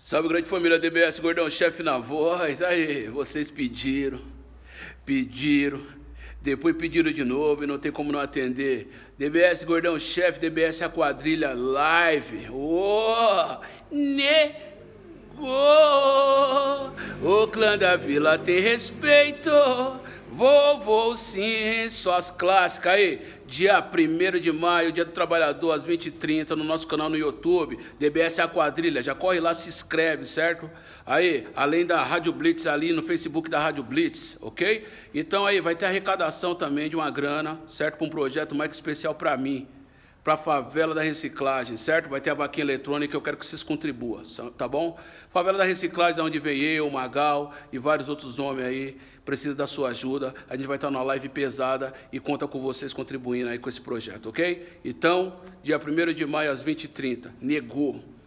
Salve, grande família DBS, gordão, chefe na voz. Aí, vocês pediram, pediram, depois pediram de novo e não tem como não atender. DBS, gordão, chefe, DBS, a quadrilha live. Ô, oh, negou! O clã da vila tem respeito. Vovô sim, só as clássicas aí. Dia 1 de maio, Dia do Trabalhador, às 20h30, no nosso canal no YouTube, DBS A Quadrilha. Já corre lá, se inscreve, certo? Aí, além da Rádio Blitz ali no Facebook da Rádio Blitz, ok? Então aí, vai ter arrecadação também de uma grana, certo? Para um projeto mais especial para mim para a favela da reciclagem, certo? Vai ter a vaquinha eletrônica, eu quero que vocês contribuam, tá bom? Favela da reciclagem, de onde veio eu, Magal e vários outros nomes aí, precisa da sua ajuda. A gente vai estar tá numa live pesada e conta com vocês contribuindo aí com esse projeto, ok? Então, dia 1 de maio às 20h30, negou.